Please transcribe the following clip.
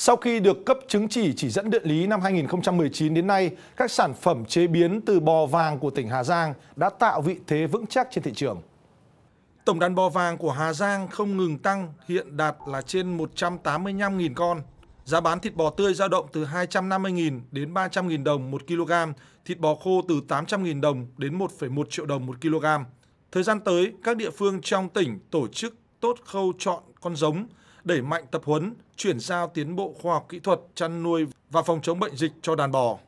Sau khi được cấp chứng chỉ chỉ dẫn địa lý năm 2019 đến nay, các sản phẩm chế biến từ bò vàng của tỉnh Hà Giang đã tạo vị thế vững chắc trên thị trường. Tổng đàn bò vàng của Hà Giang không ngừng tăng, hiện đạt là trên 185.000 con. Giá bán thịt bò tươi dao động từ 250.000 đến 300.000 đồng 1 kg, thịt bò khô từ 800.000 đồng đến 1,1 triệu đồng 1 kg. Thời gian tới, các địa phương trong tỉnh tổ chức tốt khâu chọn con giống, đẩy mạnh tập huấn, chuyển giao tiến bộ khoa học kỹ thuật chăn nuôi và phòng chống bệnh dịch cho đàn bò.